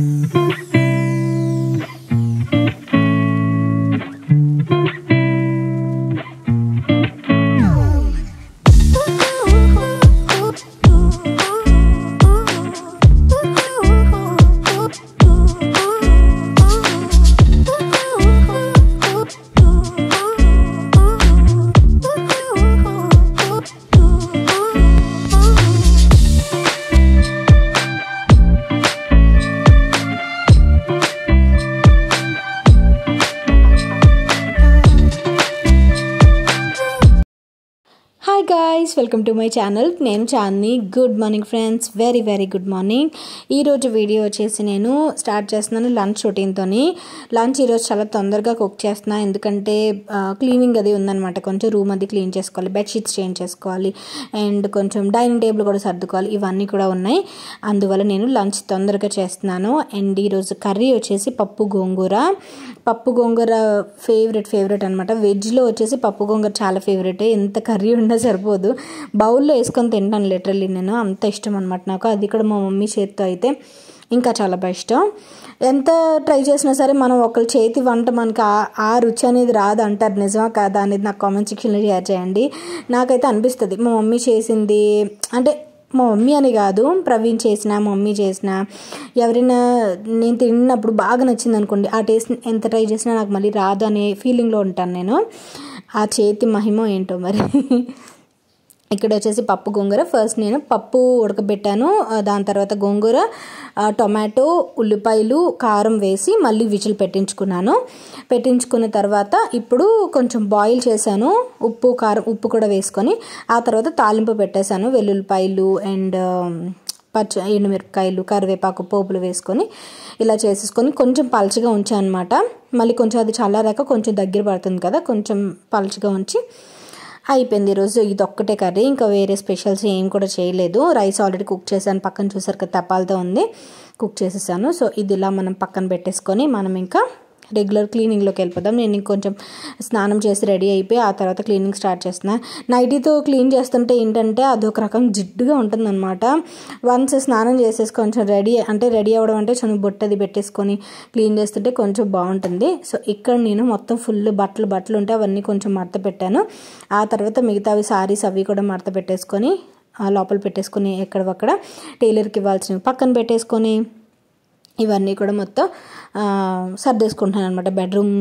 Mm-hmm. Welcome to my channel నేను Chandini good morning friends very very good morning ఈరోజు video వచ్చేసి నేను start చేస్తున్నాను లంచ్ రొటీన్తో లంచ్ ఈరోజు చాలా తొందరగా కుక్ చేస్తున్నా ఎందుకంటే క్లీనింగ్ అది ఉందనమాట కొంచెం రూమ్ అది క్లీన్ చేసుకోవాలి బెడ్షీట్స్ చేంజ్ చేసుకోవాలి అండ్ కొంచెం డైనింగ్ టేబుల్ కూడా సర్దుకోవాలి ఇవన్నీ కూడా ఉన్నాయి అందువల్ల నేను లంచ్ తొందరగా చేస్తున్నాను అండ్ ఈరోజు కర్రీ వచ్చేసి పప్పు గోంగూర పప్పు గోంగూర ఫేవరెట్ ఫేవరెట్ అనమాట వెజ్లో వచ్చేసి పప్పు గోంగూర చాలా ఫేవరెట్ ఎంత కర్రీ ఉన్నా సరిపోదు బౌల్లో వేసుకొని తింటాను లిటరల్లీ నేను అంత ఇష్టం అనమాట నాకు అది ఇక్కడ మా మమ్మీ చేత్తో అయితే ఇంకా చాలా బెస్ట్ ఎంత ట్రై చేసినా సరే మనం ఒకరి చేతి వంట మనకి ఆ రుచి అనేది రాదు అంటారు నిజమా కాదా అనేది నాకు కామెంట్ సెక్షన్లో షేర్ చేయండి నాకైతే అనిపిస్తుంది మా మమ్మీ చేసింది అంటే మా మమ్మీ అని కాదు ప్రవీణ్ చేసిన మమ్మీ చేసిన ఎవరైనా నేను తిన్నప్పుడు బాగా నచ్చింది అనుకోండి ఆ టేస్ట్ ఎంత ట్రై చేసినా నాకు మళ్ళీ రాదు అనే ఫీలింగ్లో ఉంటాను నేను ఆ చేతి మహిమ ఏంటో మరి ఇక్కడ వచ్చేసి పప్పు గోంగూర ఫస్ట్ నేను పప్పు ఉడకబెట్టాను దాని తర్వాత గోంగూర టొమాటో ఉల్లిపాయలు కారం వేసి మళ్ళీ విజిల్ పెట్టించుకున్నాను పెట్టించుకున్న తర్వాత ఇప్పుడు కొంచెం బాయిల్ చేశాను ఉప్పు కారం ఉప్పు కూడా వేసుకొని ఆ తర్వాత తాలింపు పెట్టేశాను వెల్లుల్లిపాయలు అండ్ పచ్చ ఎండుమిరపకాయలు కరివేపాకు పోపులు వేసుకొని ఇలా చేసేసుకొని కొంచెం పలచగా ఉంచాను అనమాట మళ్ళీ కొంచెం అది చల్లారాక కొంచెం దగ్గర పడుతుంది కదా కొంచెం పలచగా ఉంచి అయిపోయింది ఈరోజు ఒక్కటే కర్రీ ఇంకా వేరే స్పెషల్స్ ఏం కూడా చేయలేదు రైస్ ఆల్రెడీ కుక్ చేశాను పక్కన చూసరికి తప్పాలతో తపాలతో ఉంది కుక్ చేసేసాను సో ఇది ఇలా మనం పక్కన పెట్టేసుకొని మనం ఇంకా రెగ్యులర్ క్లీనింగ్లోకి వెళ్ళిపోదాం నేను కొంచెం స్నానం చేసి రెడీ అయిపోయి ఆ తర్వాత క్లీనింగ్ స్టార్ట్ చేస్తున్నా నైటీతో క్లీన్ చేస్తుంటే ఏంటంటే అది ఒక రకం జిడ్డుగా ఉంటుందన్నమాట వన్స్ స్నానం చేసేసి కొంచెం రెడీ అంటే రెడీ అవ్వడం అంటే కొంచెం బొట్టది పెట్టేసుకొని క్లీన్ చేస్తుంటే కొంచెం బాగుంటుంది సో ఇక్కడ నేను మొత్తం ఫుల్ బట్టలు బట్టలు ఉంటే అవన్నీ కొంచెం మడత పెట్టాను ఆ తర్వాత మిగతావి సారీస్ అవి కూడా మడత పెట్టేసుకొని లోపల పెట్టేసుకొని ఎక్కడవక్కడ టైలర్కి ఇవ్వాల్సినవి పక్కన పెట్టేసుకొని ఇవన్నీ కూడా మొత్తం సర్దేసుకుంటున్నాను అనమాట బెడ్రూమ్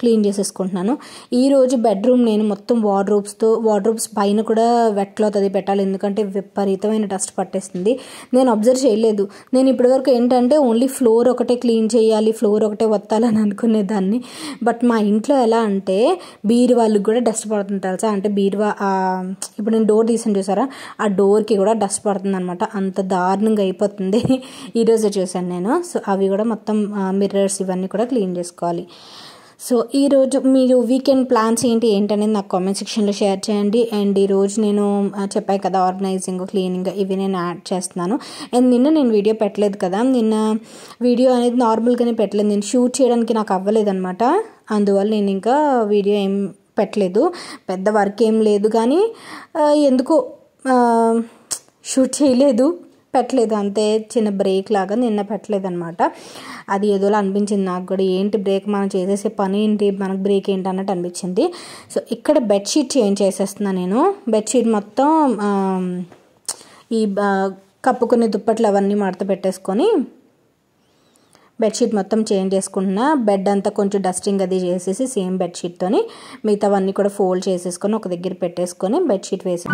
క్లీన్ చేసేసుకుంటున్నాను ఈరోజు బెడ్రూమ్ నేను మొత్తం వార్డ్రోబ్స్తో వార్డ్రోబ్స్ పైన కూడా వెట్ అది పెట్టాలి ఎందుకంటే విపరీతమైన డస్ట్ పట్టేస్తుంది నేను అబ్జర్వ్ చేయలేదు నేను ఇప్పటివరకు ఏంటంటే ఓన్లీ ఫ్లోర్ ఒకటే క్లీన్ చేయాలి ఫ్లోర్ ఒకటే వత్తాలని అనుకునేదాన్ని బట్ మా ఇంట్లో ఎలా అంటే వాళ్ళకి కూడా డస్ట్ పడుతుంది తెలుసా అంటే బీరువా ఇప్పుడు నేను డోర్ తీసాను చూసారా ఆ డోర్కి కూడా డస్ట్ పడుతుంది అనమాట అంత దారుణంగా అయిపోతుంది ఈరోజు చూసాను నేను సో అవి కూడా మొత్తం మిర్రర్స్ ఇవన్నీ కూడా క్లీన్ చేసుకోవాలి సో ఈరోజు మీరు వీకెండ్ ప్లాన్స్ ఏంటి ఏంటనేది నాకు కామెంట్ సెక్షన్లో షేర్ చేయండి అండ్ ఈరోజు నేను చెప్పాను కదా ఆర్గనైజింగ్ క్లీనింగ్ ఇవి నేను యాడ్ చేస్తున్నాను అండ్ నిన్న నేను వీడియో పెట్టలేదు కదా నిన్న వీడియో అనేది నార్మల్గానే పెట్టలేదు నేను షూట్ చేయడానికి నాకు అనమాట అందువల్ల నేను ఇంకా వీడియో ఏం పెట్టలేదు పెద్ద వర్క్ ఏం లేదు కానీ ఎందుకు షూట్ చేయలేదు పెట్టలేదు అంతే చిన్న బ్రేక్ లాగా నిన్న పెట్టలేదనమాట అది ఏదోలా అనిపించింది నాకు కూడా ఏంటి బ్రేక్ మనం చేసేసే పని ఏంటి మనకు బ్రేక్ ఏంటి అన్నట్టు అనిపించింది సో ఇక్కడ బెడ్షీట్ చేంజ్ చేసేస్తున్నాను నేను బెడ్షీట్ మొత్తం ఈ కప్పుకునే దుప్పట్లు అవన్నీ మడత పెట్టేసుకొని బెడ్షీట్ మొత్తం చేంజ్ చేసుకుంటున్నా బెడ్ అంతా కొంచెం డస్టింగ్ అది చేసేసి సేమ్ బెడ్షీట్తోని మిగతావన్నీ కూడా ఫోల్డ్ చేసేసుకొని ఒక దగ్గర పెట్టేసుకొని బెడ్షీట్ వేసి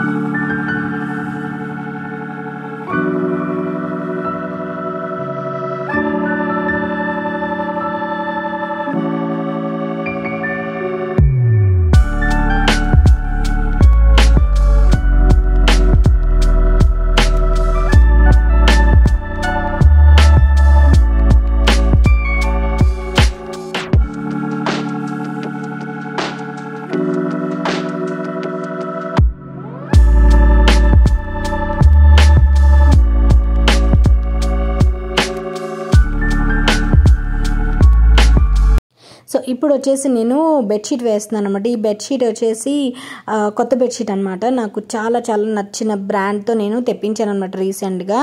వచ్చేసి నేను బెడ్షీట్ వేస్తున్నాను అనమాట ఈ బెడ్షీట్ వచ్చేసి కొత్త బెడ్షీట్ అనమాట నాకు చాలా చాలా నచ్చిన బ్రాండ్తో నేను తెప్పించాను అనమాట రీసెంట్గా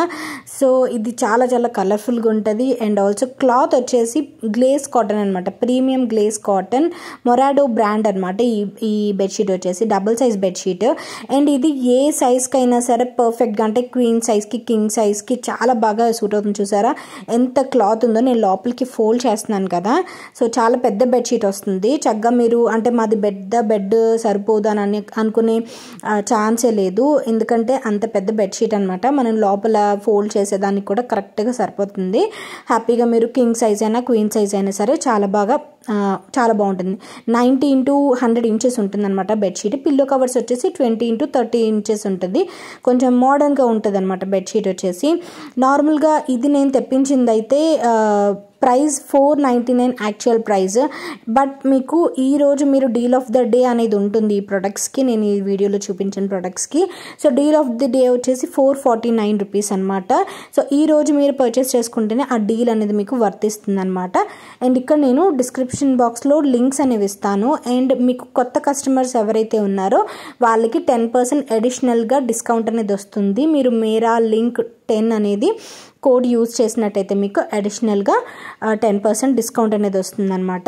సో ఇది చాలా చాలా కలర్ఫుల్గా ఉంటుంది అండ్ ఆల్సో క్లాత్ వచ్చేసి గ్లేస్ కాటన్ అనమాట premium glace cotton Morado brand అనమాట ఈ ఈ బెడ్షీట్ వచ్చేసి డబుల్ సైజ్ బెడ్షీట్ అండ్ ఇది ఏ సైజ్కి అయినా సరే పర్ఫెక్ట్గా అంటే క్వీన్ సైజ్కి కింగ్ సైజ్కి చాలా బాగా సూట్ అవుతుంది చూసారా ఎంత క్లాత్ ఉందో నేను లోపలికి ఫోల్డ్ చేస్తున్నాను కదా సో చాలా పెద్ద బెడ్షీట్ వస్తుంది చక్కగా మీరు అంటే మాది పెద్ద బెడ్ సరిపోదు అని అనుకునే ఛాన్సే లేదు ఎందుకంటే అంత పెద్ద బెడ్షీట్ అనమాట మనం లోపల ఫోల్డ్ చేసేదానికి కూడా కరెక్ట్గా సరిపోతుంది హ్యాపీగా మీరు కింగ్ సైజ్ అయినా క్వీన్ సైజ్ అయినా సరే చాలా బాగా చాలా బాగుంటుంది నైంటీ ఇంటూ హండ్రెడ్ ఇంచెస్ ఉంటుంది అనమాట బెడ్షీట్ పిల్లో కవర్స్ వచ్చేసి ట్వంటీ ఇంటూ థర్టీ ఇంచెస్ ఉంటుంది కొంచెం మోడర్న్గా ఉంటుంది అనమాట బెడ్షీట్ వచ్చేసి నార్మల్గా ఇది నేను తెప్పించింది అయితే price four ninety nine actual price but మీకు ఈరోజు మీరు డీల్ ఆఫ్ ద డే అనేది ఉంటుంది ఈ ప్రొడక్ట్స్కి నేను ఈ వీడియోలో చూపించిన ప్రొడక్ట్స్కి so deal of the day వచ్చేసి ఫోర్ ఫార్టీ నైన్ రూపీస్ అనమాట సో ఈరోజు మీరు పర్చేస్ చేసుకుంటేనే ఆ డీల్ అనేది మీకు వర్తిస్తుంది అనమాట అండ్ ఇక్కడ నేను డిస్క్రిప్షన్ బాక్స్లో లింక్స్ అనేవి ఇస్తాను అండ్ మీకు కొత్త కస్టమర్స్ ఎవరైతే ఉన్నారో వాళ్ళకి టెన్ పర్సెంట్ అడిషనల్గా డిస్కౌంట్ అనేది వస్తుంది మీరు మేరా లింక్ టెన్ అనేది కోడ్ యూజ్ చేసినట్టయితే మీకు అడిషనల్గా టెన్ పర్సెంట్ డిస్కౌంట్ అనేది వస్తుందనమాట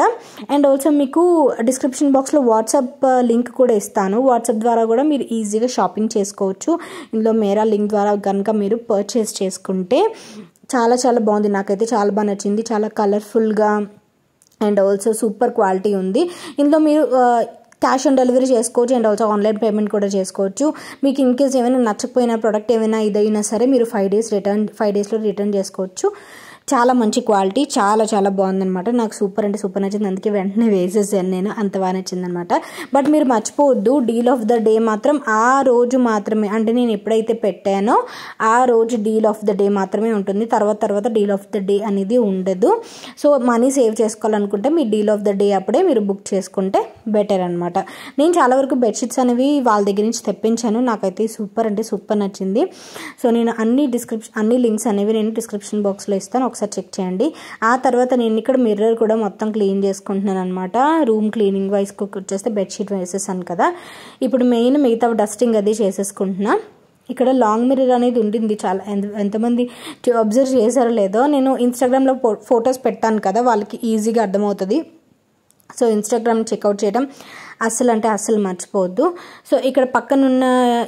అండ్ ఆల్సో మీకు డిస్క్రిప్షన్ బాక్స్లో వాట్సాప్ లింక్ కూడా ఇస్తాను వాట్సాప్ ద్వారా కూడా మీరు ఈజీగా షాపింగ్ చేసుకోవచ్చు ఇందులో మేరా లింక్ ద్వారా కనుక మీరు పర్చేస్ చేసుకుంటే చాలా చాలా బాగుంది నాకైతే చాలా బాగా నచ్చింది చాలా కలర్ఫుల్గా అండ్ ఆల్సో సూపర్ క్వాలిటీ ఉంది ఇందులో మీరు క్యాష్ ఆన్ డెలివరీ చేసుకోవచ్చు అండ్ ఆల్సో ఆన్లైన్ పేమెంట్ కూడా చేసుకోవచ్చు మీకు ఇన్ కేస్ ఏమైనా నచ్చకపోయినా ప్రోడక్ట్ ఏమైనా ఇదైనా సరే మీరు ఫైవ్ డేస్ రిటర్న్ ఫైవ్ డేస్లో రిటర్న్ చేసుకోవచ్చు చాలా మంచి క్వాలిటీ చాలా చాలా బాగుందనమాట నాకు సూపర్ అంటే సూపర్ నచ్చింది అందుకే వెంటనే వేసేసాను నేను అంత బాగా నచ్చిందనమాట బట్ మీరు మర్చిపోవద్దు డీల్ ఆఫ్ ద డే మాత్రం ఆ రోజు మాత్రమే అంటే నేను ఎప్పుడైతే పెట్టానో ఆ రోజు డీల్ ఆఫ్ ద డే మాత్రమే ఉంటుంది తర్వాత తర్వాత డీల్ ఆఫ్ ద డే అనేది ఉండదు సో మనీ సేవ్ చేసుకోవాలనుకుంటే మీ డీల్ ఆఫ్ ద డే అప్పుడే మీరు బుక్ చేసుకుంటే బెటర్ అనమాట నేను చాలా వరకు బెడ్షీట్స్ అనేవి వాళ్ళ దగ్గర నుంచి తెప్పించాను నాకైతే సూపర్ అంటే సూపర్ నచ్చింది సో నేను అన్ని డిస్క్రిప్షన్ అన్ని లింక్స్ అనేవి నేను డిస్క్రిప్షన్ బాక్స్లో ఇస్తాను ఒకసారి ఒకసారి చెక్ చేయండి ఆ తర్వాత నేను ఇక్కడ మిర్రర్ కూడా మొత్తం క్లీన్ చేసుకుంటున్నాను అనమాట రూమ్ క్లీనింగ్ వైస్ కుక్ వచ్చేస్తే బెడ్షీట్ వేసేసాను కదా ఇప్పుడు మెయిన్ మిగతా డస్టింగ్ అది చేసేసుకుంటున్నా ఇక్కడ లాంగ్ మిర్రర్ అనేది ఉండింది చాలా ఎంత ఎంతమంది అబ్జర్వ్ చేశారో లేదో నేను ఇన్స్టాగ్రామ్లో ఫొటోస్ పెట్టాను కదా వాళ్ళకి ఈజీగా అర్థమవుతుంది సో ఇన్స్టాగ్రామ్ చెక్అవుట్ చేయడం అస్సలు అంటే అస్సలు మర్చిపోవద్దు సో ఇక్కడ పక్కనున్న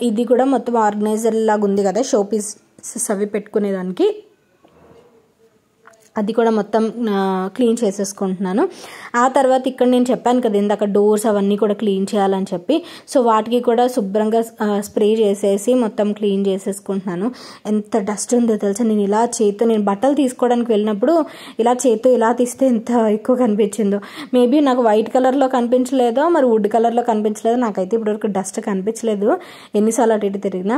ఇది కూడా మొత్తం ఆర్గనైజర్ లాగా ఉంది కదా షోపీస్ అవి పెట్టుకునేదానికి అది కూడా మొత్తం క్లీన్ చేసేసుకుంటున్నాను ఆ తర్వాత ఇక్కడ నేను చెప్పాను కదా ఇందాక డోర్స్ అవన్నీ కూడా క్లీన్ చేయాలని చెప్పి సో వాటికి కూడా శుభ్రంగా స్ప్రే చేసేసి మొత్తం క్లీన్ చేసేసుకుంటున్నాను ఎంత డస్ట్ ఉందో తెలుసా నేను ఇలా చేతితో నేను బట్టలు తీసుకోవడానికి వెళ్ళినప్పుడు ఇలా చేతితో ఇలా తీస్తే ఎంత ఎక్కువ కనిపించిందో మేబీ నాకు వైట్ కలర్లో కనిపించలేదో మరి వుడ్ కలర్లో కనిపించలేదో నాకైతే ఇప్పటివరకు డస్ట్ కనిపించలేదు ఎన్నిసార్లు అటు ఇటు తిరిగినా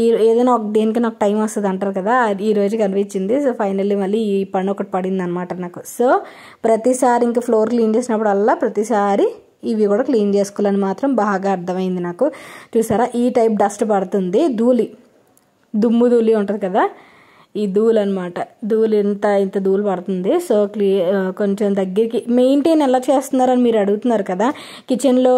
ఈ ఏదైనా దేనికి నాకు టైం వస్తుంది అంటారు కదా ఈరోజు కనిపించింది సో ఫైనల్లీ మళ్ళీ ఈ పని ఒకటి పడింది అనమాట నాకు సో ప్రతిసారి ఇంకా ఫ్లోర్ క్లీన్ చేసినప్పుడల్లా ప్రతిసారి ఇవి కూడా క్లీన్ చేసుకోవాలని మాత్రం బాగా అర్థమైంది నాకు చూసారా ఈ టైప్ డస్ట్ పడుతుంది ధూళి దుమ్ము ధూళి ఉంటుంది కదా ఈ ధూళి అనమాట ధూళి ఇంత ఇంత ధూళి పడుతుంది సో క్లీ కొంచెం దగ్గరికి మెయింటైన్ ఎలా చేస్తున్నారని మీరు అడుగుతున్నారు కదా కిచెన్లో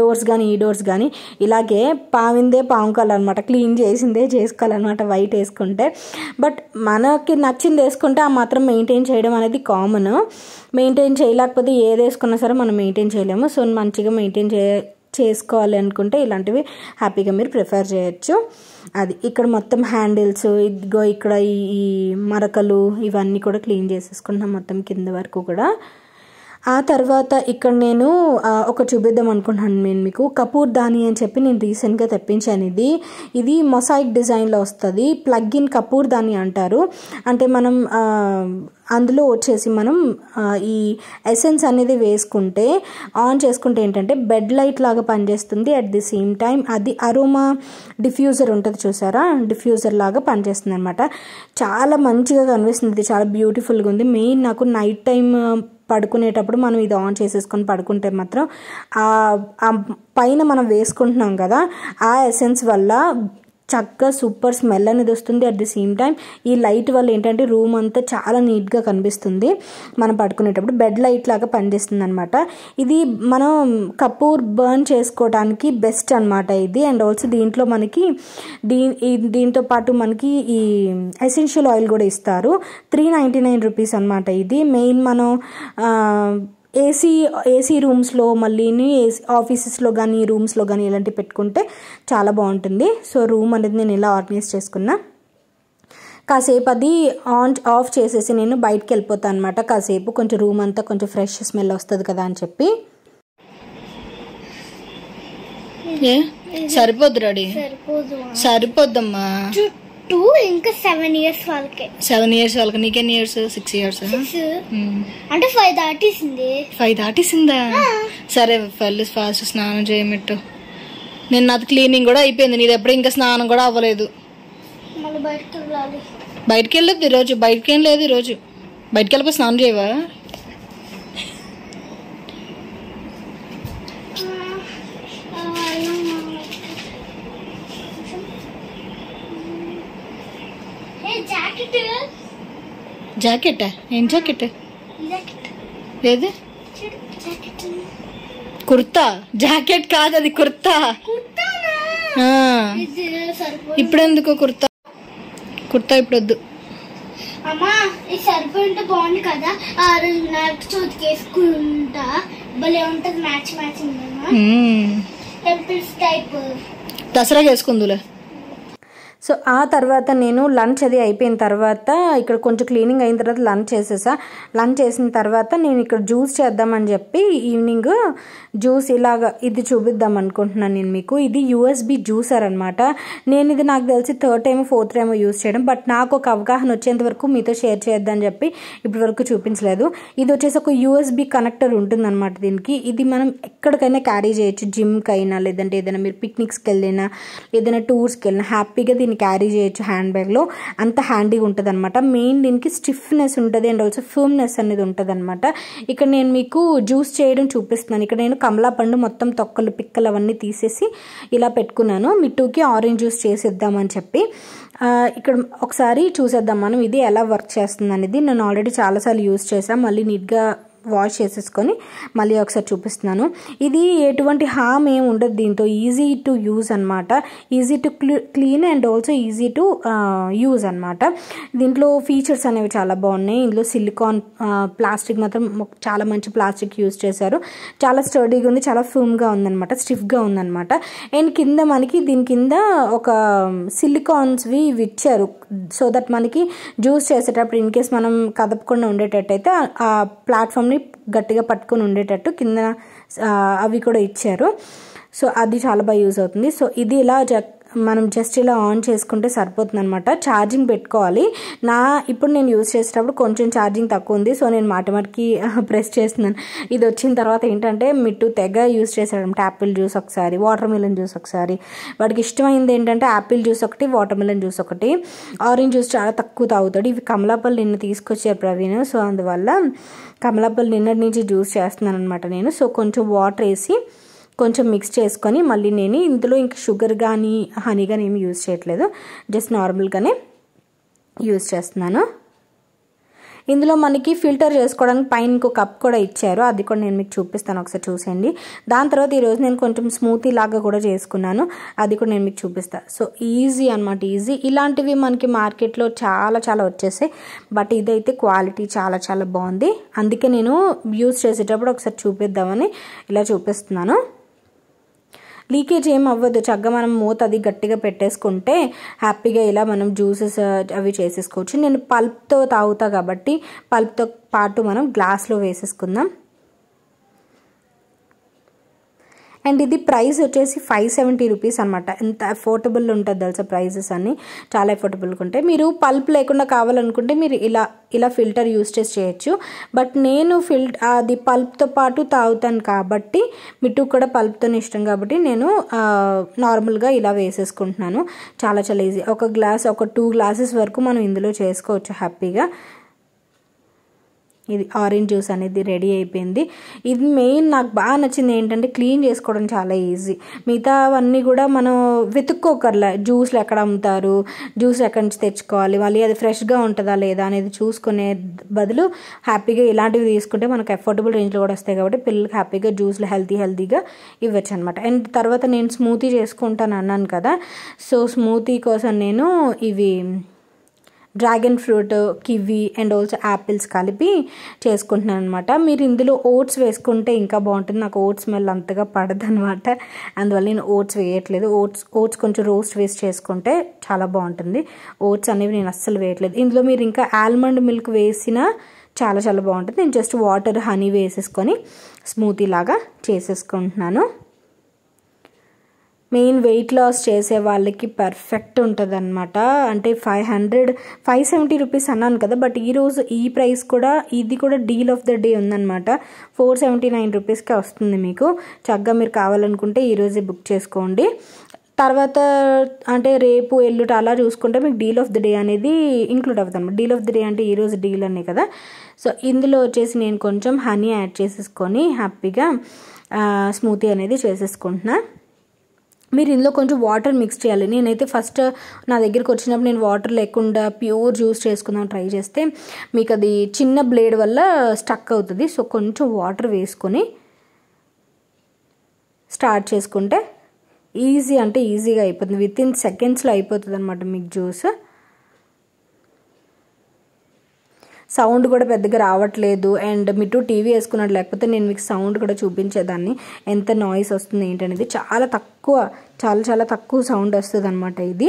డోర్స్ కానీ ఈ డోర్స్ కానీ ఇలాగే పావిందే పాముకోవాలన్నమాట క్లీన్ చేసిందే చేసుకోవాలన్నమాట వైట్ వేసుకుంటే బట్ మనకి నచ్చింది వేసుకుంటే ఆ మాత్రం మెయింటైన్ చేయడం అనేది కామన్ మెయింటైన్ చేయలేకపోతే ఏది వేసుకున్నా సరే మనం మెయింటైన్ చేయలేము సో మంచిగా మెయింటైన్ చే చేసుకోవాలి అనుకుంటే ఇలాంటివి హ్యాపీగా మీరు ప్రిఫర్ చేయొచ్చు అది ఇక్కడ మొత్తం హ్యాండిల్స్ ఇదిగో ఇక్కడ ఈ మరకలు ఇవన్నీ కూడా క్లీన్ చేసేసుకుంటున్నాం మొత్తం కింద వరకు కూడా ఆ తర్వాత ఇక్కడ నేను ఒక చూపిద్దాం అనుకుంటున్నాను నేను మీకు కపూర్ దాని అని చెప్పి నేను రీసెంట్గా తెప్పించాను ఇది ఇది మొసాయిక్ డిజైన్లో వస్తుంది ప్లగ్ ఇన్ కపూర్ దాని అంటారు అంటే మనం అందులో వచ్చేసి మనం ఈ ఎసెన్స్ అనేది వేసుకుంటే ఆన్ చేసుకుంటే ఏంటంటే బెడ్ లైట్ లాగా పనిచేస్తుంది అట్ ది సేమ్ టైం అది అరోమా డిఫ్యూజర్ ఉంటుంది చూసారా డిఫ్యూజర్ లాగా పనిచేస్తుంది అనమాట చాలా మంచిగా కనిపిస్తుంది చాలా బ్యూటిఫుల్గా ఉంది మెయిన్ నాకు నైట్ టైం పడుకునేటప్పుడు మనం ఇది ఆన్ చేసేసుకొని పడుకుంటే మాత్రం పైన మనం వేసుకుంటున్నాం కదా ఆ ఎసెన్స్ వల్ల చక్కగా సూపర్ స్మెల్ అనేది వస్తుంది అట్ ది సేమ్ టైం ఈ లైట్ వల్ల ఏంటంటే రూమ్ అంతా చాలా నీట్గా కనిపిస్తుంది మనం పడుకునేటప్పుడు బెడ్ లైట్ లాగా పనిచేస్తుంది అనమాట ఇది మనం కపూర్ బర్న్ చేసుకోవడానికి బెస్ట్ అనమాట ఇది అండ్ ఆల్సో దీంట్లో మనకి దీ దీంతో పాటు మనకి ఈ ఎసెన్షియల్ ఆయిల్ కూడా ఇస్తారు త్రీ నైంటీ నైన్ రూపీస్ అనమాట ఇది మెయిన్ మనం ఏసీ ఏసీ రూమ్స్లో మళ్ళీ ఏసీ ఆఫీసెస్లో కానీ రూమ్స్లో కానీ ఇలాంటివి పెట్టుకుంటే చాలా బాగుంటుంది సో రూమ్ అనేది నేను ఇలా ఆర్గనైజ్ చేసుకున్నా కాసేపు అది ఆన్ ఆఫ్ చేసేసి నేను బయటకు వెళ్ళిపోతాను అనమాట కాసేపు కొంచెం రూమ్ అంతా కొంచెం ఫ్రెష్ స్మెల్ వస్తుంది కదా అని చెప్పి సరిపోదు రెడీ సరిపోద్దమ్మా టూ ఇంకా సెవెన్ ఇయర్స్ వాళ్ళకి సెవెన్ ఇయర్స్ వాళ్ళకి నీకెన్ని ఇయర్స్ సిక్స్ ఇయర్స్ అంటే ఫైవ్ దాటేసింది ఫైవ్ దాటేసిందా సరే ఫల్ ఫాస్ట్ స్నానం చేయమిట్టు నేను నాది క్లీనింగ్ కూడా అయిపోయింది నీది ఎప్పుడు ఇంకా స్నానం కూడా అవ్వలేదు బయటకి వెళ్ళదు ఈరోజు బయటకి ఏం లేదు ఈరోజు బయటకి వెళ్ళిపోయి స్నానం చేయవా జాకెటా ఏం జాకెట్ లేదు కుర్తా జాకెట్ కాదు అది కుర్తా ఇప్పుడు ఎందుకో కుర్తా కుర్తా ఇప్పుడు వద్దు అమ్మా బాగుంది కదా ఆ రోజు నాకు చూతికేసుకుంటా భలే ఉంటుంది మ్యాచ్ టెంపుల్స్ టైప్ దసరాకి వేసుకుందులే సో ఆ తర్వాత నేను లంచ్ అది అయిపోయిన తర్వాత ఇక్కడ కొంచెం క్లీనింగ్ అయిన తర్వాత లంచ్ చేసేసా లంచ్ చేసిన తర్వాత నేను ఇక్కడ జ్యూస్ చేద్దామని చెప్పి ఈవినింగ్ జ్యూస్ ఇలాగ ఇది చూపిద్దాం అనుకుంటున్నాను నేను మీకు ఇది యూఎస్బి జ్యూసర్ అనమాట నేను ఇది నాకు తెలిసి third time fourth time use చేయడం బట్ నాకు ఒక అవగాహన వచ్చేంత వరకు మీతో షేర్ చేయొద్దని చెప్పి ఇప్పటి వరకు చూపించలేదు ఇది వచ్చేసి ఒక యూఎస్బి కనెక్టర్ ఉంటుందన్నమాట దీనికి ఇది మనం ఎక్కడికైనా క్యారీ చేయొచ్చు జిమ్కి అయినా లేదంటే ఏదైనా మీరు పిక్నిక్స్కి వెళ్ళినా ఏదైనా టూర్స్కి వెళ్ళినా హ్యాపీగా దీన్ని క్యారీ చేయొచ్చు హ్యాండ్ బ్యాగ్లో అంత హ్యాండీగా ఉంటుంది అనమాట మెయిన్ దీనికి స్టిఫ్నెస్ ఉంటుంది అండ్ ఆల్సో ఫర్మ్నెస్ అనేది ఉంటుంది అనమాట ఇక్కడ నేను మీకు జ్యూస్ చేయడం చూపిస్తున్నాను ఇక్కడ నేను కమలా పండు మొత్తం తొక్కలు పిక్కలు అవన్నీ తీసేసి ఇలా పెట్టుకున్నాను మిట్టుకి ఆరెంజ్ జ్యూస్ చేసిద్దామని చెప్పి ఇక్కడ ఒకసారి చూసేద్దాం మనం ఇది ఎలా వర్క్ చేస్తుంది అనేది నేను ఆల్రెడీ చాలాసార్లు యూస్ చేసాను మళ్ళీ నీట్గా వాష్ చేసేసుకొని మళ్ళీ ఒకసారి చూపిస్తున్నాను ఇది ఎటువంటి హామ్ ఏమి ఉండదు దీంతో ఈజీ టు యూజ్ అనమాట easy to clean and also easy to use అనమాట దీంట్లో ఫీచర్స్ అనేవి చాలా బాగున్నాయి ఇందులో సిలికాన్ ప్లాస్టిక్ మాత్రం చాలా మంచి ప్లాస్టిక్ యూజ్ చేశారు చాలా స్టడీగా ఉంది చాలా ఫిమ్గా ఉందన్నమాట స్టిఫ్గా ఉందన్నమాట అండ్ కింద మనకి దీని కింద ఒక సిలికాన్స్వి ఇవి ఇచ్చారు సో దట్ మనకి జ్యూస్ చేసేటప్పుడు ఇన్ కేస్ మనం కదపకుండా ఉండేటట్టయితే ఆ ప్లాట్ఫామ్ బాదంని గట్టిగా పట్టుకొని ఉండేటట్టు కింద అవి కూడా ఇచ్చారు సో అది చాలా బాగా యూజ్ అవుతుంది సో ఇది ఇలా మనం జస్ట్ ఇలా ఆన్ చేసుకుంటే సరిపోతుంది అనమాట ఛార్జింగ్ పెట్టుకోవాలి నా ఇప్పుడు నేను యూజ్ చేసేటప్పుడు కొంచెం ఛార్జింగ్ తక్కువ ఉంది సో నేను మాటిమాటికి ప్రెస్ చేస్తున్నాను ఇది వచ్చిన తర్వాత ఏంటంటే మిట్టు తెగ యూజ్ చేశాడనమాట యాపిల్ జ్యూస్ ఒకసారి వాటర్ మిలన్ జ్యూస్ ఒకసారి వాడికి ఇష్టమైంది ఏంటంటే యాపిల్ జ్యూస్ ఒకటి వాటర్ మిలన్ జ్యూస్ ఒకటి ఆరెంజ్ జ్యూస్ చాలా తక్కువ తాగుతాడు ఇవి కమలాపల్లి నిన్న తీసుకొచ్చారు ప్రవీణ్ సో అందువల్ల కమలాపల్లి నిన్నటి నుంచి జ్యూస్ చేస్తున్నాను అనమాట నేను సో కొంచెం వాటర్ వేసి కొంచెం మిక్స్ చేసుకొని మళ్ళీ నేను ఇందులో ఇంక షుగర్ కానీ హనీ కానీ ఏమి యూజ్ చేయట్లేదు జస్ట్ నార్మల్గానే యూజ్ చేస్తున్నాను ఇందులో మనకి ఫిల్టర్ చేసుకోవడానికి పైన ఇంకో కప్ కూడా ఇచ్చారు అది కూడా నేను మీకు చూపిస్తాను ఒకసారి చూసేయండి దాని తర్వాత ఈరోజు నేను కొంచెం స్మూతీ లాగా కూడా చేసుకున్నాను అది కూడా నేను మీకు చూపిస్తాను సో ఈజీ అనమాట ఈజీ ఇలాంటివి మనకి మార్కెట్లో చాలా చాలా వచ్చేసాయి బట్ ఇదైతే క్వాలిటీ చాలా చాలా బాగుంది అందుకే నేను యూజ్ చేసేటప్పుడు ఒకసారి చూపిద్దామని ఇలా చూపిస్తున్నాను లీకేజ్ ఏం అవ్వదు చక్కగా మనం మూత అది గట్టిగా పెట్టేసుకుంటే హ్యాపీగా ఇలా మనం జ్యూసెస్ అవి చేసేసుకోవచ్చు నేను పల్ప్తో తాగుతా కాబట్టి పల్ప్తో పాటు మనం గ్లాస్లో వేసేసుకుందాం అండ్ ఇది ప్రైస్ వచ్చేసి ఫైవ్ సెవెంటీ రూపీస్ అనమాట ఎంత అఫోర్డబుల్ ఉంటుంది తెలుసా ప్రైజెస్ అన్నీ చాలా అఫోర్డబుల్గా ఉంటాయి మీరు పల్ప్ లేకుండా కావాలనుకుంటే మీరు ఇలా ఇలా ఫిల్టర్ యూస్ చేసి చేయొచ్చు బట్ నేను ఫిల్ అది పల్ప్తో పాటు తాగుతాను కాబట్టి మిట్టు కూడా పల్ప్తోనే ఇష్టం కాబట్టి నేను నార్మల్గా ఇలా వేసేసుకుంటున్నాను చాలా చాలా ఈజీ ఒక గ్లాస్ ఒక టూ గ్లాసెస్ వరకు మనం ఇందులో చేసుకోవచ్చు హ్యాపీగా ఇది ఆరెంజ్ జ్యూస్ అనేది రెడీ అయిపోయింది ఇది మెయిన్ నాకు బాగా నచ్చింది ఏంటంటే క్లీన్ చేసుకోవడం చాలా ఈజీ మిగతా అవన్నీ కూడా మనం వెతుక్కోకర్లా జ్యూస్లు ఎక్కడ అమ్ముతారు జ్యూస్ ఎక్కడి నుంచి తెచ్చుకోవాలి మళ్ళీ అది ఫ్రెష్గా ఉంటుందా లేదా అనేది చూసుకునే బదులు హ్యాపీగా ఇలాంటివి తీసుకుంటే మనకు అఫోర్డబుల్ రేంజ్లో కూడా వస్తాయి కాబట్టి పిల్లలకి హ్యాపీగా జ్యూస్లు హెల్తీ హెల్తీగా ఇవ్వచ్చు అనమాట అండ్ తర్వాత నేను స్మూతీ చేసుకుంటాను అన్నాను కదా సో స్మూతీ కోసం నేను ఇవి dragon fruit kiwi and also apples కలిపి చేసుకుంటున్నాను అనమాట మీరు ఇందులో ఓట్స్ వేసుకుంటే ఇంకా బాగుంటుంది నాకు ఓట్స్ స్మెల్ అంతగా పడదు అనమాట అందువల్ల నేను ఓట్స్ వేయట్లేదు ఓట్స్ ఓట్స్ కొంచెం రోస్ట్ వేసి చేసుకుంటే చాలా బాగుంటుంది ఓట్స్ అనేవి నేను అస్సలు వేయట్లేదు ఇందులో మీరు ఇంకా ఆల్మండ్ మిల్క్ వేసినా చాలా చాలా బాగుంటుంది నేను జస్ట్ వాటర్ హనీ వేసేసుకొని స్మూతీ లాగా చేసేసుకుంటున్నాను మెయిన్ వెయిట్ లాస్ చేసే వాళ్ళకి పర్ఫెక్ట్ ఉంటుంది అనమాట అంటే five hundred five seventy rupees అన్నాను కదా బట్ ఈరోజు ఈ ప్రైస్ కూడా ఇది కూడా డీల్ ఆఫ్ ద డే ఉందన్నమాట ఫోర్ సెవెంటీ నైన్ రూపీస్కే వస్తుంది మీకు చక్కగా మీరు కావాలనుకుంటే ఈరోజే బుక్ చేసుకోండి తర్వాత అంటే రేపు ఎల్లుట అలా చూసుకుంటే మీకు డీల్ ఆఫ్ ద డే అనేది ఇంక్లూడ్ అవుతుంది అనమాట డీల్ ఆఫ్ ద డే అంటే ఈరోజు డీల్ అనే కదా సో ఇందులో వచ్చేసి నేను కొంచెం హనీ యాడ్ చేసేసుకొని హ్యాపీగా స్మూతీ అనేది చేసేసుకుంటున్నాను మీరు ఇందులో కొంచెం వాటర్ మిక్స్ చేయాలి నేనైతే ఫస్ట్ నా దగ్గరికి వచ్చినప్పుడు నేను వాటర్ లేకుండా ప్యూర్ జ్యూస్ చేసుకుందాం ట్రై చేస్తే మీకు అది చిన్న బ్లేడ్ వల్ల స్టక్ అవుతుంది సో కొంచెం వాటర్ వేసుకొని స్టార్ట్ చేసుకుంటే ఈజీ అంటే ఈజీగా అయిపోతుంది విత్ ఇన్ సెకండ్స్లో అయిపోతుంది అనమాట మీకు జ్యూస్ సౌండ్ కూడా పెద్దగా రావట్లేదు అండ్ మీటు టీవీ వేసుకున్నాడు లేకపోతే నేను మీకు సౌండ్ కూడా చూపించేదాన్ని ఎంత నాయిస్ వస్తుంది ఏంటనేది చాలా తక్కువ చాలా చాలా తక్కువ సౌండ్ వస్తుంది అనమాట ఇది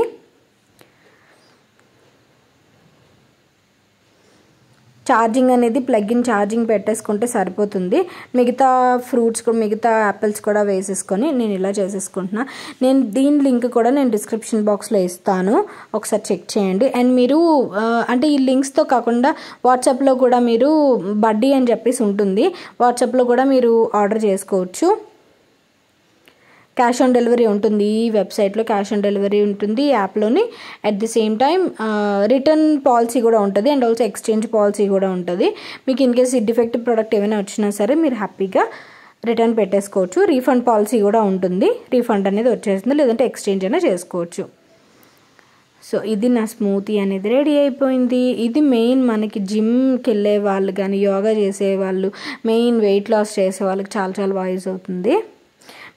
ఛార్జింగ్ అనేది ప్లగ్ ఇన్ ఛార్జింగ్ పెట్టేసుకుంటే సరిపోతుంది మిగతా ఫ్రూట్స్ కూడా మిగతా యాపిల్స్ కూడా వేసేసుకొని నేను ఇలా చేసేసుకుంటున్నా నేను దీని లింక్ కూడా నేను డిస్క్రిప్షన్ బాక్స్లో ఇస్తాను ఒకసారి చెక్ చేయండి అండ్ మీరు అంటే ఈ లింక్స్తో కాకుండా వాట్సాప్లో కూడా మీరు బడ్డీ అని చెప్పేసి ఉంటుంది వాట్సాప్లో కూడా మీరు ఆర్డర్ చేసుకోవచ్చు క్యాష్ ఆన్ డెలివరీ ఉంటుంది ఈ వెబ్సైట్లో క్యాష్ ఆన్ డెలివరీ ఉంటుంది యాప్లోని at the same time return policy కూడా ఉంటుంది అండ్ ఆల్సో ఎక్స్చేంజ్ పాలసీ కూడా ఉంటుంది మీకు ఇన్ కేస్ డిఫెక్టివ్ ప్రోడక్ట్ ఏమైనా వచ్చినా సరే మీరు హ్యాపీగా రిటర్న్ పెట్టేసుకోవచ్చు రీఫండ్ పాలసీ కూడా ఉంటుంది రీఫండ్ అనేది వచ్చేస్తుంది లేదంటే ఎక్స్చేంజ్ అయినా చేసుకోవచ్చు సో ఇది నా స్మూతీ అనేది రెడీ అయిపోయింది ఇది మెయిన్ మనకి జిమ్కి వెళ్ళే వాళ్ళు కానీ యోగా చేసే వాళ్ళు మెయిన్ వెయిట్ లాస్ చేసే వాళ్ళకి చాలా చాలా వాయిస్ అవుతుంది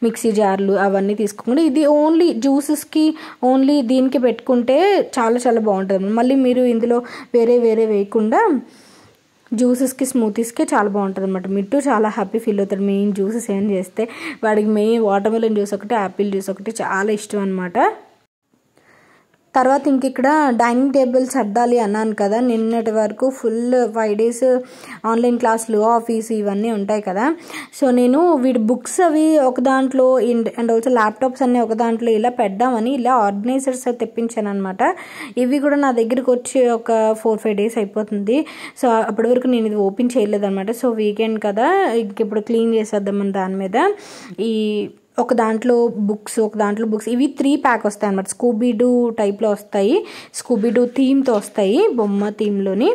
మిక్సీ జార్లు అవన్నీ తీసుకోకుండా ఇది ఓన్లీ జ్యూసెస్కి ఓన్లీ దీనికి పెట్టుకుంటే చాలా చాలా బాగుంటుంది మళ్ళీ మీరు ఇందులో వేరే వేరే వేయకుండా జ్యూసెస్కి స్మూతీస్కే చాలా బాగుంటుంది అనమాట మిట్టు చాలా హ్యాపీ ఫీల్ అవుతాడు మెయిన్ జ్యూసెస్ ఏం చేస్తే వాడికి మెయిన్ వాటర్మెలన్ జ్యూస్ ఒకటి యాపిల్ జ్యూస్ ఒకటి చాలా ఇష్టం అనమాట తర్వాత ఇంక ఇక్కడ డైనింగ్ టేబుల్ సర్దాలి అన్నాను కదా నిన్నటి వరకు ఫుల్ ఫైవ్ డేస్ ఆన్లైన్ క్లాసులు ఆఫీస్ ఇవన్నీ ఉంటాయి కదా సో నేను వీడి బుక్స్ అవి ఒక దాంట్లో అండ్ ఆల్సో ల్యాప్టాప్స్ అన్నీ ఒక దాంట్లో ఇలా పెడదామని ఇలా ఆర్గనైజర్స్ తెప్పించాను అనమాట ఇవి కూడా నా దగ్గరకు వచ్చి ఒక ఫోర్ ఫైవ్ డేస్ అయిపోతుంది సో అప్పటి వరకు నేను ఇది ఓపెన్ చేయలేదన్నమాట సో వీకెండ్ కదా ఇంక ఇప్పుడు క్లీన్ చేసేద్దామని దాని మీద ఈ ఒక దాంట్లో బుక్స్ ఒక దాంట్లో బుక్స్ ఇవి త్రీ ప్యాక్ వస్తాయి అనమాట స్కూబీడు టైప్లో వస్తాయి స్కూబీడు థీమ్తో వస్తాయి బొమ్మ థీమ్లోని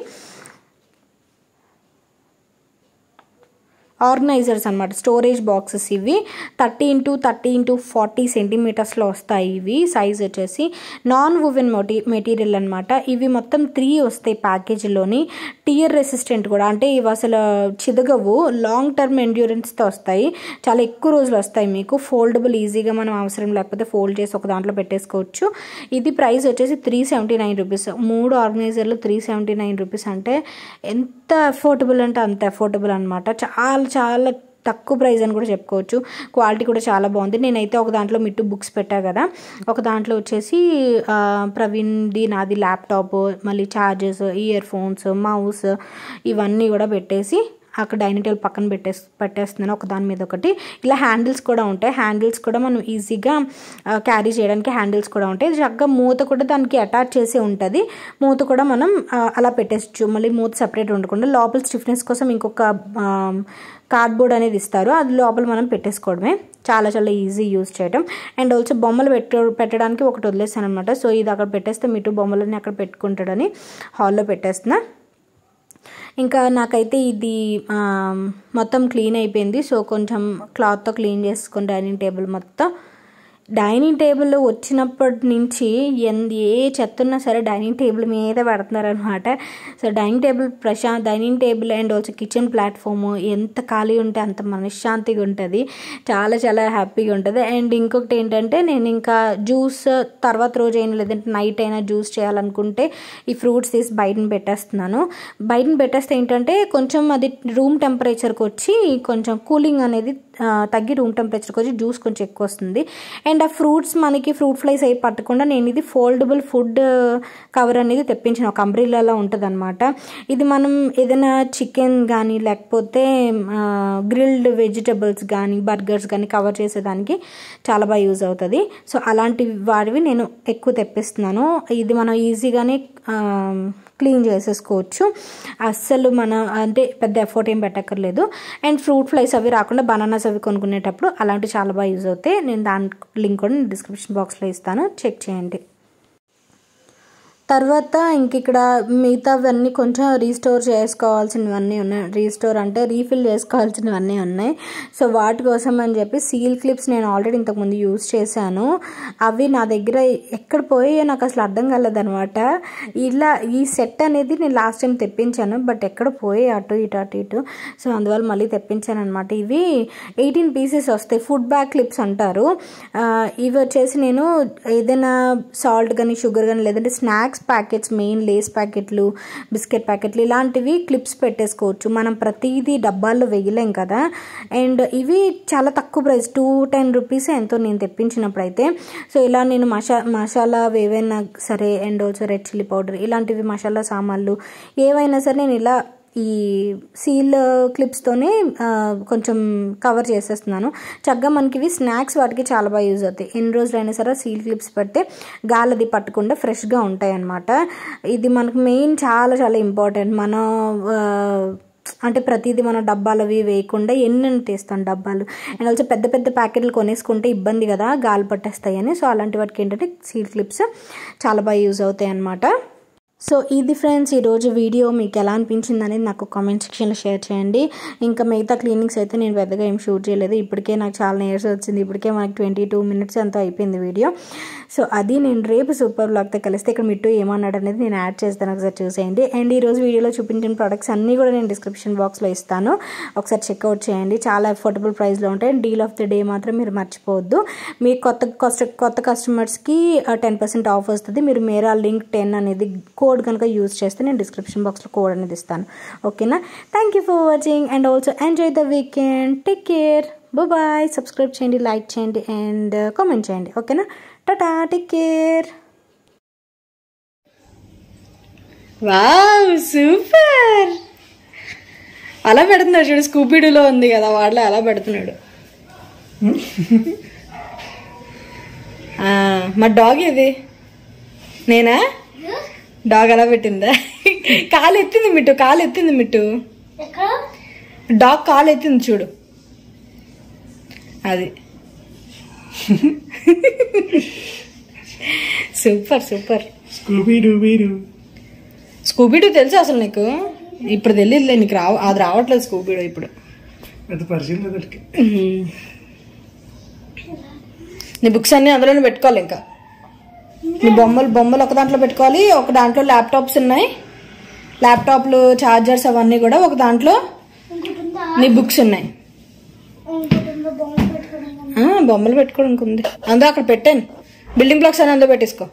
ఆర్గనైజర్స్ అనమాట స్టోరేజ్ బాక్సెస్ ఇవి thirty into thirty into forty సెంటీమీటర్స్లో వస్తాయి ఇవి సైజ్ వచ్చేసి నాన్ ఉవెన్ మొటీ మెటీరియల్ అనమాట ఇవి మొత్తం త్రీ వస్తాయి ప్యాకేజీలోని టీయర్ రెసిస్టెంట్ కూడా అంటే ఇవి అసలు చిదగవు లాంగ్ టర్మ్ ఎండ్యూరెన్స్తో వస్తాయి చాలా ఎక్కువ రోజులు వస్తాయి మీకు ఫోల్డబుల్ ఈజీగా మనం అవసరం లేకపోతే ఫోల్డ్ చేసి ఒక దాంట్లో పెట్టేసుకోవచ్చు ఇది ప్రైస్ వచ్చేసి త్రీ సెవెంటీ నైన్ రూపీస్ మూడు ఆర్గనైజర్లు త్రీ సెవెంటీ నైన్ రూపీస్ అంటే ఎంత అఫోర్డబుల్ అంటే అంత అఫోర్డబుల్ అనమాట చాలా చాలా తక్కువ ప్రైజ్ అని కూడా చెప్పుకోవచ్చు క్వాలిటీ కూడా చాలా బాగుంది నేనైతే ఒక దాంట్లో మిట్టు బుక్స్ పెట్టా కదా ఒక దాంట్లో వచ్చేసి ప్రవీణ్ది నాది ల్యాప్టాప్ మళ్ళీ చార్జెస్ ఇయర్ ఫోన్స్ మౌస్ ఇవన్నీ కూడా పెట్టేసి అక్కడ డైనింగ్ టేబుల్ పక్కన పెట్టేసి పెట్టేస్తున్నాను ఒక దాని మీద ఒకటి ఇలా హ్యాండిల్స్ కూడా ఉంటాయి హ్యాండిల్స్ కూడా మనం ఈజీగా క్యారీ చేయడానికి హ్యాండిల్స్ కూడా ఉంటాయి చక్కగా మూత కూడా దానికి అటాచ్ చేసి ఉంటుంది మూత కూడా మనం అలా పెట్టేసచ్చు మళ్ళీ మూత సపరేట్ ఉండకుండా లోపల స్టిఫ్నెస్ కోసం ఇంకొక కార్డ్బోర్డ్ అనేది ఇస్తారు అది లోపల మనం పెట్టేసుకోవడమే చాలా చాలా ఈజీ యూజ్ చేయడం అండ్ ఆల్సో బొమ్మలు పెట్ట పెట్టడానికి ఒకటి వదిలేస్తాను అనమాట సో ఇది అక్కడ పెట్టేస్తే మీటు బొమ్మలన్నీ అక్కడ పెట్టుకుంటాడని హాల్లో పెట్టేస్తున్నా ఇంకా నాకైతే ఇది మొత్తం క్లీన్ అయిపోయింది సో కొంచెం క్లాత్తో క్లీన్ చేసుకుని డైనింగ్ టేబుల్ మొత్తం డైనింగ్ టేబుల్ వచ్చినప్పటి నుంచి ఎంత ఏ చెత్త ఉన్నా సరే డైనింగ్ టేబుల్ మీద అనమాట సో డైనింగ్ టేబుల్ ప్రశా dining table and also kitchen platform ఎంత ఖాళీ ఉంటే అంత మనశ్శాంతిగా ఉంటుంది చాలా చాలా హ్యాపీగా ఉంటుంది అండ్ ఇంకొకటి ఏంటంటే నేను ఇంకా జ్యూస్ తర్వాత రోజు ఏం లేదంటే నైట్ అయినా జ్యూస్ చేయాలనుకుంటే ఈ ఫ్రూట్స్ తీసి బయటను పెట్టేస్తున్నాను బయటను పెట్టేస్తే ఏంటంటే కొంచెం అది రూమ్ టెంపరేచర్కి వచ్చి కొంచెం కూలింగ్ అనేది తగ్గి రూమ్ టెంపరేచర్కి వచ్చి జ్యూస్ కొంచెం ఎక్కువ వస్తుంది అండ్ అండ్ ఆ ఫ్రూట్స్ మనకి ఫ్రూట్ ఫ్లైస్ అయ్యి పట్టకుండా నేను ఇది ఫోల్డబుల్ ఫుడ్ కవర్ అనేది తెప్పించిన ఒక ఉంటుంది అనమాట ఇది మనం ఏదైనా చికెన్ కానీ లేకపోతే గ్రిల్డ్ వెజిటబుల్స్ కానీ బర్గర్స్ కానీ కవర్ చేసేదానికి చాలా బాగా యూజ్ అవుతుంది సో అలాంటి వాడివి నేను ఎక్కువ తెప్పిస్తున్నాను ఇది మనం ఈజీగానే క్లీన్ చేసేసుకోవచ్చు అస్సలు మన అంటే పెద్ద ఎఫర్ట్ ఏం పెట్టక్కర్లేదు అండ్ ఫ్రూట్ ఫ్లైస్ అవి రాకుండా బనానాస్ అవి కొనుక్కునేటప్పుడు అలాంటివి చాలా బాగా యూజ్ అవుతాయి నేను దాని లింక్ కూడా డిస్క్రిప్షన్ బాక్స్లో ఇస్తాను చెక్ చేయండి తర్వాత ఇంక ఇక్కడ మిగతావన్నీ కొంచెం రీస్టోర్ చేసుకోవాల్సినవన్నీ ఉన్నాయి రీస్టోర్ అంటే రీఫిల్ చేసుకోవాల్సినవన్నీ ఉన్నాయి సో వాటి కోసం అని చెప్పి సీల్ క్లిప్స్ నేను ఆల్రెడీ ఇంతకుముందు యూజ్ చేశాను అవి నా దగ్గర ఎక్కడ పోయాయో నాకు అసలు అర్థం కాలేదనమాట ఇలా ఈ సెట్ అనేది నేను లాస్ట్ టైం తెప్పించాను బట్ ఎక్కడ పోయి అటు ఇటు అటు ఇటు సో అందువల్ల మళ్ళీ తెప్పించాను అనమాట ఇవి ఎయిటీన్ పీసెస్ వస్తాయి ఫుడ్ బ్యాగ్ క్లిప్స్ అంటారు ఇవి వచ్చేసి నేను ఏదైనా సాల్ట్ కానీ షుగర్ కానీ లేదంటే snacks snacks packets main Lay's ప్యాకెట్లు బిస్కెట్ ప్యాకెట్లు ఇలాంటివి క్లిప్స్ పెట్టేసుకోవచ్చు మనం ప్రతిదీ డబ్బాల్లో వేయలేం కదా అండ్ ఇవి చాలా తక్కువ ప్రైస్ టూ టెన్ రూపీస్ ఎంతో నేను తెప్పించినప్పుడు అయితే సో ఇలా నేను మసా మసాలా ఏవైనా సరే and also red chilli powder ఇలాంటివి మసాలా సామాన్లు ఏవైనా సరే నేను ఇలా ఈ సీల్ క్లిప్స్తోనే కొంచెం కవర్ చేసేస్తున్నాను చక్కగా మనకి ఇవి స్నాక్స్ వాటికి చాలా బాగా యూజ్ అవుతాయి ఎన్ని రోజులైనా సరే సీల్ క్లిప్స్ పెడితే గాలిది పట్టకుండా ఫ్రెష్గా ఉంటాయి అన్నమాట ఇది మనకు మెయిన్ చాలా చాలా ఇంపార్టెంట్ మన అంటే ప్రతిదీ మన డబ్బాలు అవి వేయకుండా ఎన్ని తీస్తాం డబ్బాలు అండ్ ఆల్సో పెద్ద పెద్ద ప్యాకెట్లు కొనేసుకుంటే ఇబ్బంది కదా గాలి పట్టేస్తాయని సో అలాంటి వాటికి ఏంటంటే సీల్ క్లిప్స్ చాలా బాగా యూజ్ అవుతాయి అన్నమాట సో ఇది ఫ్రెండ్స్ ఈరోజు వీడియో మీకు ఎలా అనిపించింది అనేది నాకు కామెంట్ సెక్షన్లో షేర్ చేయండి ఇంకా మిగతా క్లీనింగ్స్ అయితే నేను పెద్దగా ఏం షూట్ చేయలేదు ఇప్పటికే నాకు చాలా నేర్స్ వచ్చింది ఇప్పటికే మనకి ట్వంటీ టూ మినిట్స్ ఎంతో అయిపోయింది వీడియో సో అది నేను రేపు సూపర్ బ్లాగ్తో కలిస్తే ఇక్కడ మిట్టు ఏమన్నాడు అనేది నేను యాడ్ చేస్తాను ఒకసారి చూసేయండి అండ్ ఈరోజు వీడియోలో చూపించిన ప్రొడక్ట్స్ అన్నీ కూడా నేను డిస్క్రిప్షన్ బాక్స్లో ఇస్తాను ఒకసారి చెక్అవుట్ చేయండి చాలా అఫోర్డబుల్ ప్రైస్లో ఉంటాయి డీల్ ఆఫ్ ది డే మాత్రం మీరు మర్చిపోవద్దు మీ కొత్త కస్ట కొత్త కస్టమర్స్కి టెన్ పర్సెంట్ ఆఫ్ వస్తుంది మీరు మేరా లింక్ టెన్ అనేది కోడ్ కనుక యూజ్ చేస్తే నేను డిస్క్రిప్షన్ బాక్స్లో కోడ్ అనేది ఇస్తాను ఓకేనా thank you for watching and also enjoy the weekend take care bye subscribe చేయండి లైక్ చేయండి అండ్ కామెంట్ uh, చేయండి ఓకేనా టాటా టేక్ కేర్ వావ్ సూపర్ అలా పెడుతున్నాడు చూడు స్కూపిడీలో ఉంది కదా వాడిలో అలా పెడుతున్నాడు మా డాగ్ ఇది నేనా డాగ్ అలా పెట్టిందా కాలు ఎత్తింది మిట్టు కాలు ఎత్తింది మిట్టు డాగ్ కాలు ఎత్తింది చూడు అది సూపర్ సూపర్ స్కూబీడు తెలుసు అసలు నీకు ఇప్పుడు తెలియదులే నీకు రావ అది రావట్లేదు స్కూబీడు ఇప్పుడు నీ బుక్స్ అన్నీ అందులోనే పెట్టుకోవాలి ఇంకా నీ బొమ్మలు బొమ్మలు ఒక దాంట్లో పెట్టుకోవాలి ఒక దాంట్లో ల్యాప్టాప్స్ ఉన్నాయి ల్యాప్టాప్లు ఛార్జర్స్ అవన్నీ కూడా ఒక దాంట్లో నీ బుక్స్ ఉన్నాయి బొమ్మలు పెట్టుకోవడానికి ఉంది అందా అక్కడ పెట్టాను బిల్డింగ్ బ్లాక్స్ అని అందులో పెట్టేసుకో